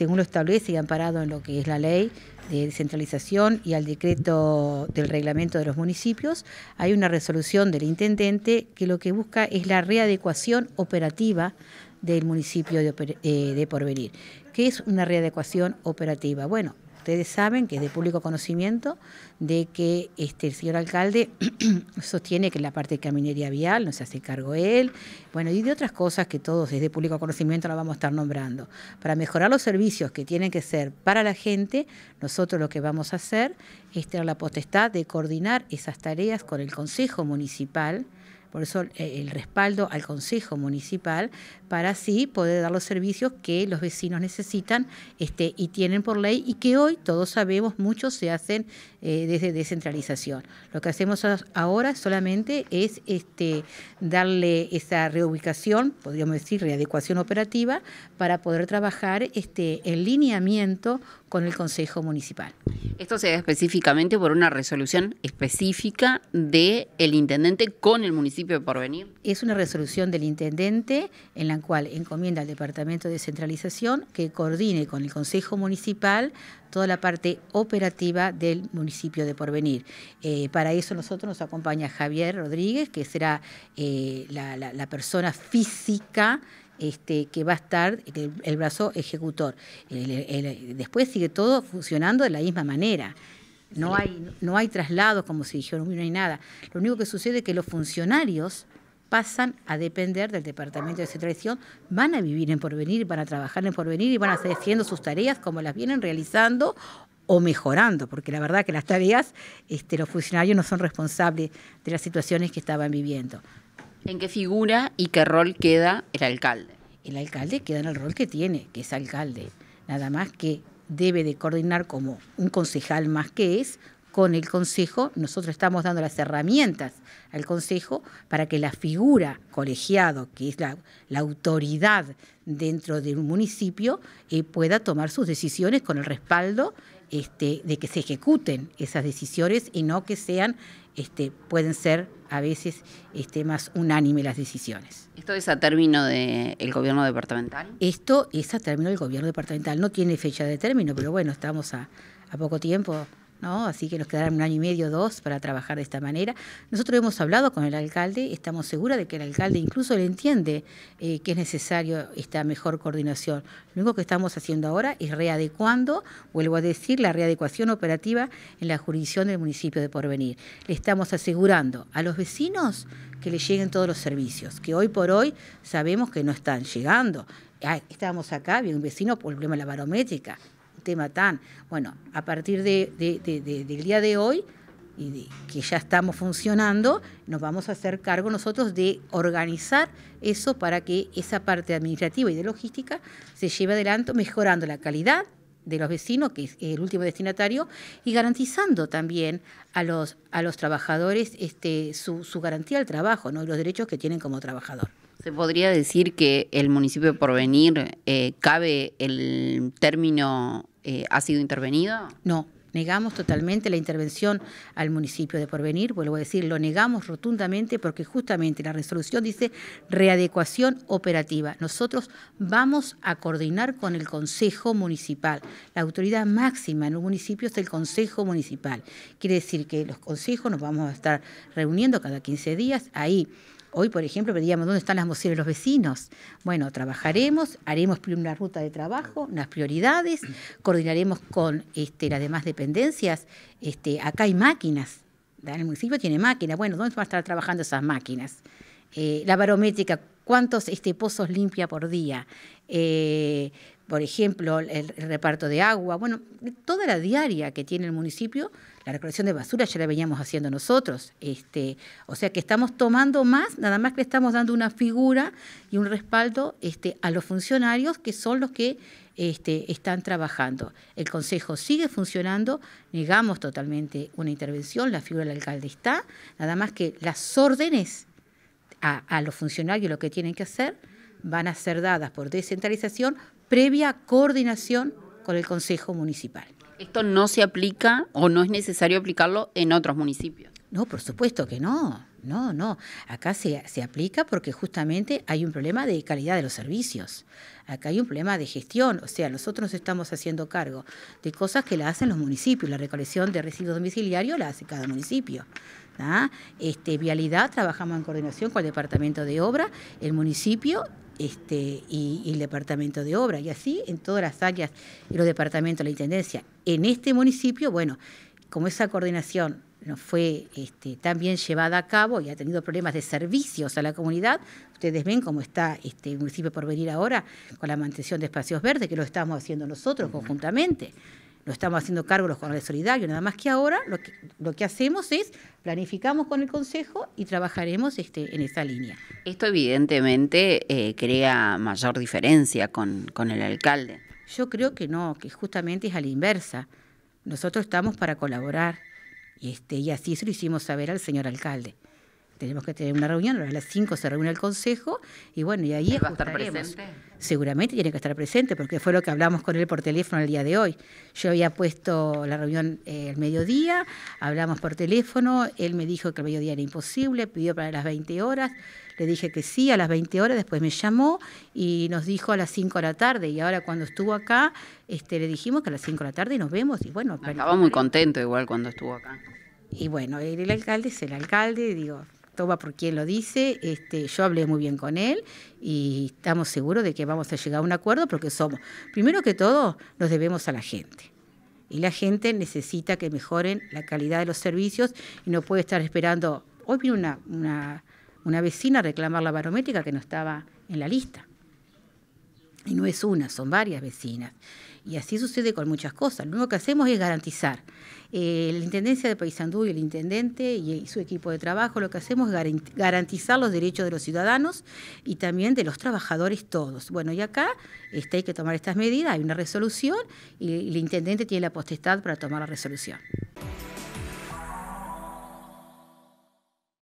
según lo establece y amparado en lo que es la ley de descentralización y al decreto del reglamento de los municipios, hay una resolución del intendente que lo que busca es la readecuación operativa del municipio de, eh, Porvenir. ¿Qué es una readecuación operativa? Bueno, ustedes saben, que es de público conocimiento, de que este, el señor alcalde sostiene que la parte de caminería vial no se hace cargo él, bueno, y de otras cosas que todos desde público conocimiento la vamos a estar nombrando. Para mejorar los servicios que tienen que ser para la gente, nosotros lo que vamos a hacer es tener la potestad de coordinar esas tareas con el Consejo Municipal, por eso eh, el respaldo al Consejo Municipal para así poder dar los servicios que los vecinos necesitan este, y tienen por ley y que hoy todos sabemos muchos se hacen eh, desde descentralización. Lo que hacemos ahora solamente es este, darle esa reubicación, podríamos decir readecuación operativa, para poder trabajar este, en lineamiento con el Consejo Municipal. Esto se da específicamente por una resolución específica del intendente con el municipio es una resolución del intendente en la cual encomienda al Departamento de Centralización que coordine con el Consejo Municipal toda la parte operativa del municipio de Porvenir. Eh, para eso nosotros nos acompaña Javier Rodríguez, que será eh, la, persona física este, que va a estar el, brazo ejecutor. después sigue todo funcionando de la misma manera. No hay, no hay traslados, como se dijeron, no hay nada. Lo único que sucede es que los funcionarios pasan a depender del Departamento de tradición, van a vivir en porvenir, van a trabajar en porvenir y van a seguir haciendo sus tareas como las vienen realizando o mejorando, porque la verdad que las tareas, este, los funcionarios no son responsables de las situaciones que estaban viviendo. ¿En qué figura y qué rol queda el alcalde? El alcalde queda en el rol que tiene, que es alcalde. Nada más que debe de coordinar como un concejal más que es, con el Consejo, nosotros estamos dando las herramientas al Consejo para que la figura colegiado, que es la, la autoridad dentro de un municipio, eh, pueda tomar sus decisiones con el respaldo este, de que se ejecuten esas decisiones y no que sean, este, pueden ser a veces este, más unánime las decisiones. ¿Esto es a término del gobierno departamental? Esto es a término del gobierno departamental, no tiene fecha de término, pero bueno, estamos a, a poco tiempo. Así que nos quedarán un año y medio, dos, para trabajar de esta manera. Nosotros hemos hablado con el alcalde, estamos seguras de que el alcalde incluso le entiende eh, que es necesario esta mejor coordinación. Lo único que estamos haciendo ahora es readecuando, vuelvo a decir, la readecuación operativa en la jurisdicción del municipio de Porvenir. Le estamos asegurando a los vecinos que les lleguen todos los servicios, que hoy por hoy sabemos que no están llegando. Ah, estábamos acá, había un vecino por el problema de la barométrica, Tan. Bueno, a partir de, del día de hoy y que ya estamos funcionando, nos vamos a hacer cargo nosotros de organizar eso para que esa parte administrativa y de logística se lleve adelante, mejorando la calidad de los vecinos, que es el último destinatario, y garantizando también a los, a los trabajadores este, su, garantía al trabajo ¿no? y los derechos que tienen como trabajador. ¿Se podría decir que el municipio de Porvenir eh, cabe el término eh, ha sido intervenida? No, negamos totalmente la intervención al municipio de Porvenir, vuelvo a decir, lo negamos rotundamente porque justamente la resolución dice readecuación operativa. Nosotros vamos a coordinar con el Consejo Municipal. La autoridad máxima en un municipio es el Consejo Municipal. Quiere decir que los consejos nos vamos a estar reuniendo cada 15 días ahí Hoy, por ejemplo, pedíamos dónde están las mociones de los vecinos. Bueno, trabajaremos, haremos una ruta de trabajo, unas prioridades, coordinaremos con este, las demás dependencias. Este, acá hay máquinas, el municipio tiene máquinas. Bueno, ¿dónde van a estar trabajando esas máquinas? Eh, la barométrica, ¿cuántos este, pozos limpia por día? Eh, por ejemplo, el reparto de agua. Bueno, toda la diaria que tiene el municipio la recolección de basura ya la veníamos haciendo nosotros. Este, o sea que estamos tomando más, nada más que le estamos dando una figura y un respaldo este, a los funcionarios que son los que este, están trabajando. El Consejo sigue funcionando, negamos totalmente una intervención, la figura del alcalde está, nada más que las órdenes a, a los funcionarios lo que tienen que hacer van a ser dadas por descentralización previa coordinación con el Consejo Municipal. Esto no se aplica o no es necesario aplicarlo en otros municipios. No, por supuesto que no. No, no. Acá se, aplica porque justamente hay un problema de calidad de los servicios. Acá hay un problema de gestión. O sea, nosotros estamos haciendo cargo de cosas que la hacen los municipios. La recolección de residuos domiciliarios la hace cada municipio. Este, vialidad, trabajamos en coordinación con el Departamento de Obra, el municipio este, y, el departamento de obra, y así en todas las áreas y los departamentos de la Intendencia. En este municipio, bueno, como esa coordinación no fue este, tan bien llevada a cabo y ha tenido problemas de servicios a la comunidad, ustedes ven cómo está este municipio por venir ahora con la mantención de espacios verdes, que lo estamos haciendo nosotros conjuntamente. No estamos haciendo cargo los canales solidarios, nada más que ahora lo que, lo que hacemos es planificamos con el Consejo y trabajaremos este, en esa línea. Esto evidentemente eh, crea mayor diferencia con, el alcalde. Yo creo que no, que justamente es a la inversa. Nosotros estamos para colaborar y, este, y así se lo hicimos saber al señor alcalde tenemos que tener una reunión, a las 5 se reúne el Consejo y bueno, y ahí va a presente? Seguramente tiene que estar presente porque fue lo que hablamos con él por teléfono el día de hoy. Yo había puesto la reunión el eh, mediodía, hablamos por teléfono, él me dijo que el mediodía era imposible, pidió para las 20 horas, le dije que sí a las 20 horas, después me llamó y nos dijo a las 5 de la tarde y ahora cuando estuvo acá este, le dijimos que a las 5 de la tarde nos vemos y bueno. Estaba muy contento igual cuando estuvo acá. Y bueno, el alcalde es el alcalde, digo, toma por quien lo dice, este, yo hablé muy bien con él y estamos seguros de que vamos a llegar a un acuerdo porque somos, primero que todo, nos debemos a la gente. Y la gente necesita que mejoren la calidad de los servicios y no puede estar esperando. Hoy vino una, una vecina a reclamar la barométrica que no estaba en la lista. Y no es una, son varias vecinas. Y así sucede con muchas cosas. Lo único que hacemos es garantizar. Eh, la Intendencia de Paysandú y el Intendente y eh, su equipo de trabajo, lo que hacemos es garantizar los derechos de los ciudadanos y también de los trabajadores todos. Bueno, y acá este, hay que tomar estas medidas, hay una resolución y el Intendente tiene la potestad para tomar la resolución.